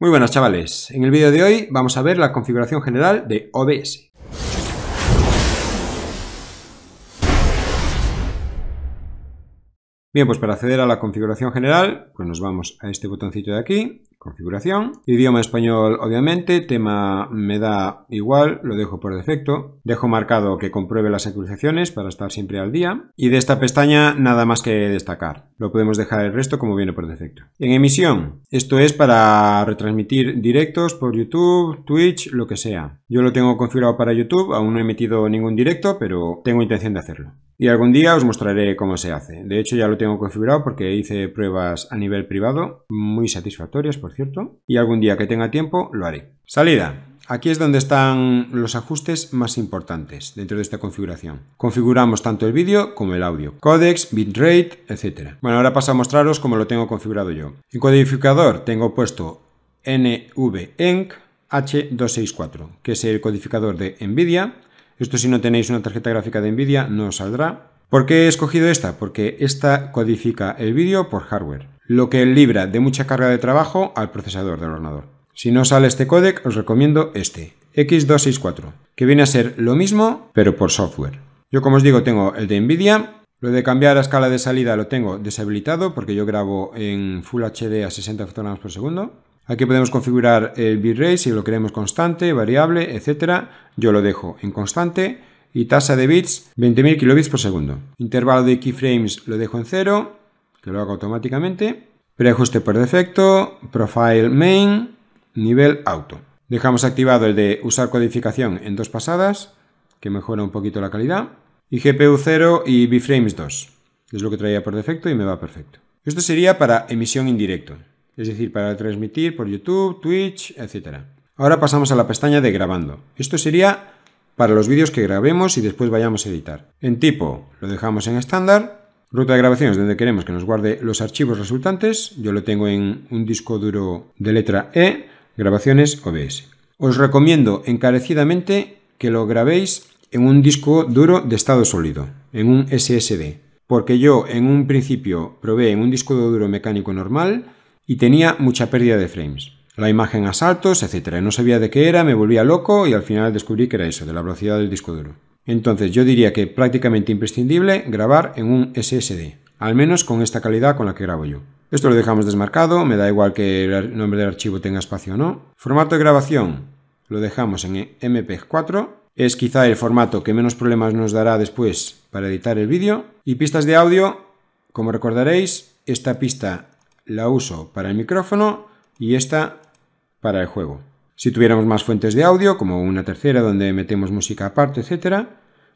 Muy buenas chavales, en el vídeo de hoy vamos a ver la configuración general de OBS. Bien, pues para acceder a la configuración general, pues nos vamos a este botoncito de aquí, configuración, idioma español obviamente, tema me da igual, lo dejo por defecto, dejo marcado que compruebe las actualizaciones para estar siempre al día y de esta pestaña nada más que destacar, lo podemos dejar el resto como viene por defecto. En emisión, esto es para retransmitir directos por YouTube, Twitch, lo que sea. Yo lo tengo configurado para YouTube, aún no he emitido ningún directo, pero tengo intención de hacerlo. Y algún día os mostraré cómo se hace. De hecho ya lo tengo configurado porque hice pruebas a nivel privado, muy satisfactorias por cierto, y algún día que tenga tiempo lo haré. Salida. Aquí es donde están los ajustes más importantes dentro de esta configuración. Configuramos tanto el vídeo como el audio, Codex, bitrate, etc. Bueno, ahora paso a mostraros cómo lo tengo configurado yo. En codificador tengo puesto NVENC H264, que es el codificador de NVIDIA, esto si no tenéis una tarjeta gráfica de NVIDIA no os saldrá. ¿Por qué he escogido esta? Porque esta codifica el vídeo por hardware, lo que libra de mucha carga de trabajo al procesador del ordenador. Si no sale este codec, os recomiendo este, X264, que viene a ser lo mismo, pero por software. Yo como os digo, tengo el de NVIDIA, lo de cambiar a escala de salida lo tengo deshabilitado porque yo grabo en Full HD a 60 fotogramas por segundo. Aquí podemos configurar el bitrate si lo queremos constante, variable, etc. Yo lo dejo en constante y tasa de bits 20.000 kilobits por segundo. Intervalo de keyframes lo dejo en 0, que lo hago automáticamente. Preajuste por defecto, profile main, nivel auto. Dejamos activado el de usar codificación en dos pasadas, que mejora un poquito la calidad. Y GPU 0 y bframes 2, es lo que traía por defecto y me va perfecto. Esto sería para emisión indirecto es decir, para transmitir por YouTube, Twitch, etc. Ahora pasamos a la pestaña de grabando. Esto sería para los vídeos que grabemos y después vayamos a editar. En tipo lo dejamos en estándar. Ruta de grabación donde queremos que nos guarde los archivos resultantes. Yo lo tengo en un disco duro de letra E, grabaciones OBS. Os recomiendo encarecidamente que lo grabéis en un disco duro de estado sólido, en un SSD. Porque yo en un principio probé en un disco duro mecánico normal y tenía mucha pérdida de frames. La imagen a saltos, etc. No sabía de qué era, me volvía loco y al final descubrí que era eso, de la velocidad del disco duro. Entonces yo diría que prácticamente imprescindible grabar en un SSD, al menos con esta calidad con la que grabo yo. Esto lo dejamos desmarcado, me da igual que el nombre del archivo tenga espacio o no. Formato de grabación, lo dejamos en MP4, es quizá el formato que menos problemas nos dará después para editar el vídeo. Y pistas de audio, como recordaréis, esta pista la uso para el micrófono y esta para el juego. Si tuviéramos más fuentes de audio, como una tercera donde metemos música aparte, etc.,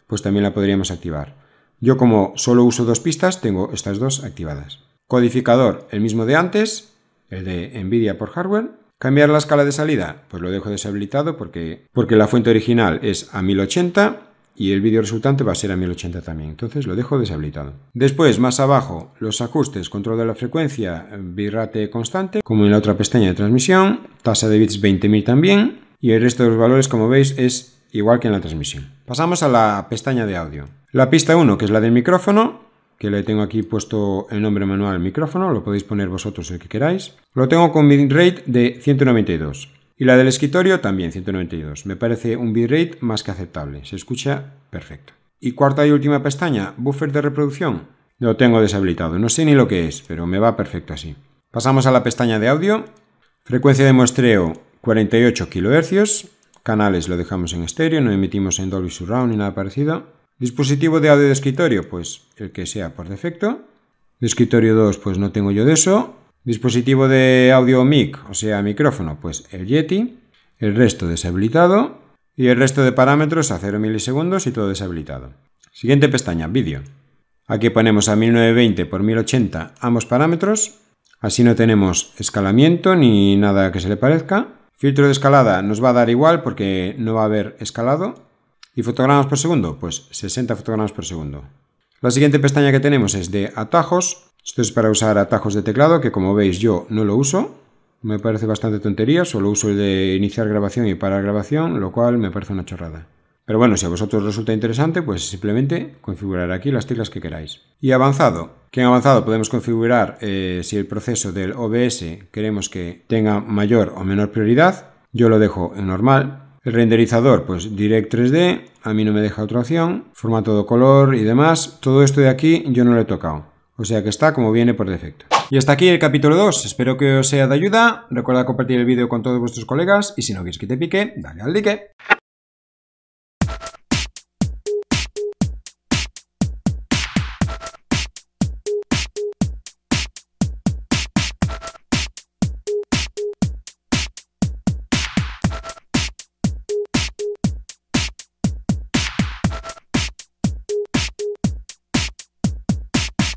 pues también la podríamos activar. Yo como solo uso dos pistas, tengo estas dos activadas. Codificador, el mismo de antes, el de NVIDIA por hardware. Cambiar la escala de salida, pues lo dejo deshabilitado porque, porque la fuente original es a 1080 y el vídeo resultante va a ser a 1080 también. Entonces lo dejo deshabilitado. Después, más abajo, los ajustes, control de la frecuencia, bitrate constante, como en la otra pestaña de transmisión, tasa de bits 20.000 también, y el resto de los valores, como veis, es igual que en la transmisión. Pasamos a la pestaña de audio. La pista 1, que es la del micrófono, que le tengo aquí puesto el nombre manual al micrófono, lo podéis poner vosotros el que queráis. Lo tengo con bitrate de 192. Y la del escritorio también 192. Me parece un bitrate más que aceptable. Se escucha perfecto. Y cuarta y última pestaña, buffer de reproducción. Lo tengo deshabilitado. No sé ni lo que es, pero me va perfecto así. Pasamos a la pestaña de audio. Frecuencia de muestreo 48 kHz. Canales lo dejamos en estéreo, no emitimos en Dolby Surround ni nada parecido. Dispositivo de audio de escritorio, pues el que sea por defecto. De escritorio 2, pues no tengo yo de eso. Dispositivo de audio mic, o sea, micrófono, pues el Yeti, el resto deshabilitado y el resto de parámetros a 0 milisegundos y todo deshabilitado. Siguiente pestaña, vídeo. Aquí ponemos a 1920 x 1080 ambos parámetros, así no tenemos escalamiento ni nada que se le parezca. Filtro de escalada nos va a dar igual porque no va a haber escalado. ¿Y fotogramas por segundo? Pues 60 fotogramas por segundo. La siguiente pestaña que tenemos es de atajos, esto es para usar atajos de teclado, que como veis yo no lo uso. Me parece bastante tontería, solo uso el de iniciar grabación y parar grabación, lo cual me parece una chorrada. Pero bueno, si a vosotros resulta interesante, pues simplemente configurar aquí las teclas que queráis. Y avanzado. Que en avanzado podemos configurar eh, si el proceso del OBS queremos que tenga mayor o menor prioridad. Yo lo dejo en normal. El renderizador, pues Direct 3D, a mí no me deja otra opción. Formato de color y demás. Todo esto de aquí yo no lo he tocado. O sea que está como viene por defecto. Y hasta aquí el capítulo 2. Espero que os sea de ayuda. Recuerda compartir el vídeo con todos vuestros colegas y si no quieres que te pique, dale al like.